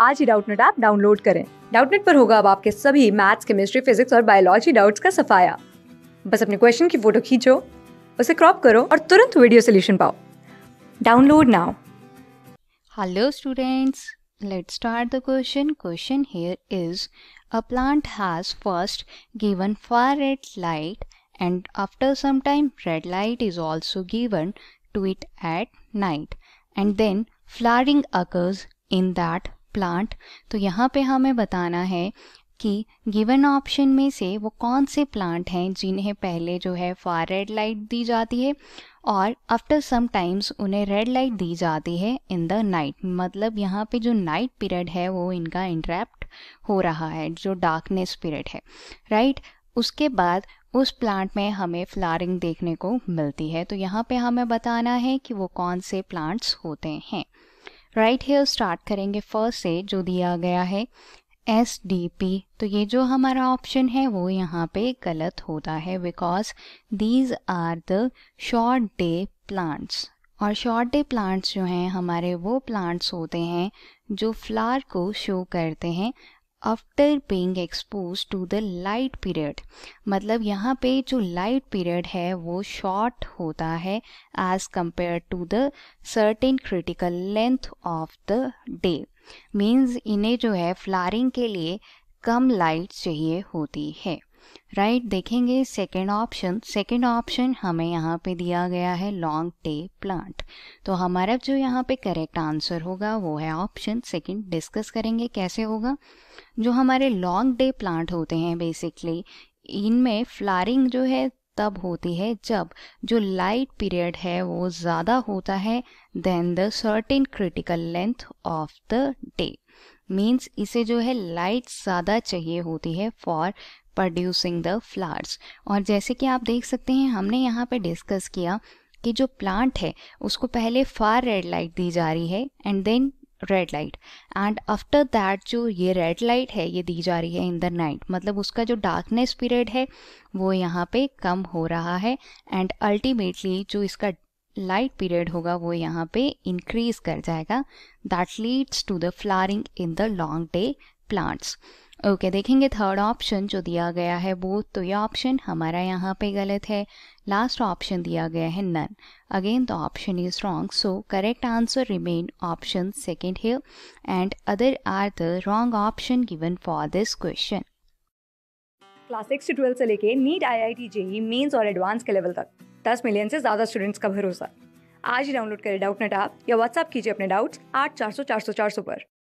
आज ही Doubtnut app download करें डाउटनेट पर होगा अब आपके सभी मैथ्स केमिस्ट्री फिजिक्स और बायोलॉजी डाउट्स का सफाया बस अपने क्वेश्चन की फोटो खींचो उसे क्रॉप करो और तुरंत वीडियो सोल्यूशन पाओ download now hello students let's start the question question here is a plant has first given far red light and after some time red light is also given to it at night and then flowering occurs in that plant तो यहाँ पे हमें बताना है कि given option में से वो कौन से प्लांट हैं जिन्हें पहले जो है फार रेड लाइट दी जाती है और आफ्टर सम टाइम्स उन्हें रेड लाइट दी जाती है इन द नाइट मतलब यहाँ पे जो नाइट पीरियड है वो इनका इंटरेप्ट हो रहा है जो डार्कनेस पीरियड है राइट right? उसके बाद उस प्लांट में हमें फ्लारिंग देखने को मिलती है तो यहाँ पे हमें बताना है कि वो कौन से प्लांट्स होते हैं राइट हेयर स्टार्ट करेंगे फर्स्ट से जो दिया गया है एस डी पी तो ये जो हमारा ऑप्शन है वो यहाँ पे गलत होता है because these are the short day plants और शॉर्ट डे प्लांट्स जो हैं हमारे वो प्लांट्स होते हैं जो फ्लावर को शो करते हैं after being exposed to the light period मतलब यहाँ पे जो लाइट पीरियड है वो शॉर्ट होता है as compare to the certain critical length of the day means इन्हें जो है फ्लारिंग के लिए कम लाइट चाहिए होती है राइट right, देखेंगे सेकेंड ऑप्शन सेकेंड ऑप्शन हमें यहाँ पे दिया गया है लॉन्ग टे प्लांट तो हमारा जो यहाँ पे करेक्ट आंसर होगा वो है ऑप्शन सेकेंड डिस्कस करेंगे कैसे होगा जो हमारे लॉन्ग डे प्लांट होते हैं बेसिकली इनमें फ्लारिंग जो है तब होती है जब जो लाइट पीरियड है वो ज़्यादा होता है then the certain critical length of the day means इसे जो है लाइट ज़्यादा चाहिए होती है फॉर प्रोड्यूसिंग द फ्लावर्स और जैसे कि आप देख सकते हैं हमने यहाँ पे डिस्कस किया कि जो प्लांट है उसको पहले फार रेड लाइट दी जा रही है and then red light and after that जो ये रेड लाइट है ये दी जा रही है इन द नाइट मतलब उसका जो डार्कनेस पीरियड है वो यहाँ पे कम हो रहा है एंड अल्टीमेटली जो इसका लाइट पीरियड होगा वो यहाँ पे इंक्रीज कर जाएगा that leads to the flowering in the long day plants okay okay, देखेंगे थर्ड ऑप्शन जो दिया गया है वो तो ये ऑप्शन हमारा यहाँ पे गलत है लास्ट ऑप्शन दिया गया है none again the option is wrong so correct answer remain option second है and other are the wrong option given for this question class six से ट्वेल्थ से लेके नीट आई आई टी जेई मेन्स और एडवांस के लेवल तक दस मिलियन से ज़्यादा स्टूडेंट्स का भरोसा आज ही डाउनलोड करें डाउट नेट आप या व्हाट्सअप कीजिए अपने डाउट्स आठ चार सौ चार सौ चार सौ पर